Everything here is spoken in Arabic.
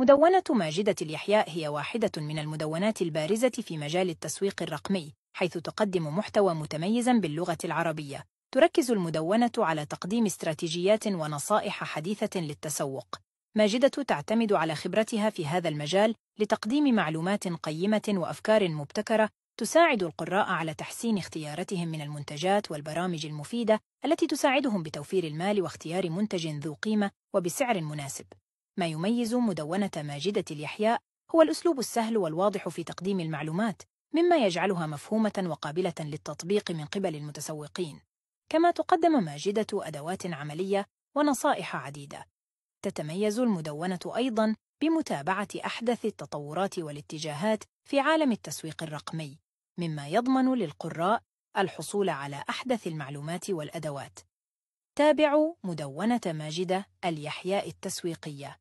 مدونة ماجدة اليحياء هي واحدة من المدونات البارزة في مجال التسويق الرقمي حيث تقدم محتوى متميزا باللغة العربية تركز المدونة على تقديم استراتيجيات ونصائح حديثة للتسوق ماجدة تعتمد على خبرتها في هذا المجال لتقديم معلومات قيمة وأفكار مبتكرة تساعد القراء على تحسين اختيارتهم من المنتجات والبرامج المفيدة التي تساعدهم بتوفير المال واختيار منتج ذو قيمة وبسعر مناسب ما يميز مدونة ماجدة اليحياء هو الأسلوب السهل والواضح في تقديم المعلومات مما يجعلها مفهومة وقابلة للتطبيق من قبل المتسوقين كما تقدم ماجدة أدوات عملية ونصائح عديدة تتميز المدونة أيضاً بمتابعة أحدث التطورات والاتجاهات في عالم التسويق الرقمي مما يضمن للقراء الحصول على أحدث المعلومات والأدوات تابعوا مدونة ماجدة اليحياء التسويقية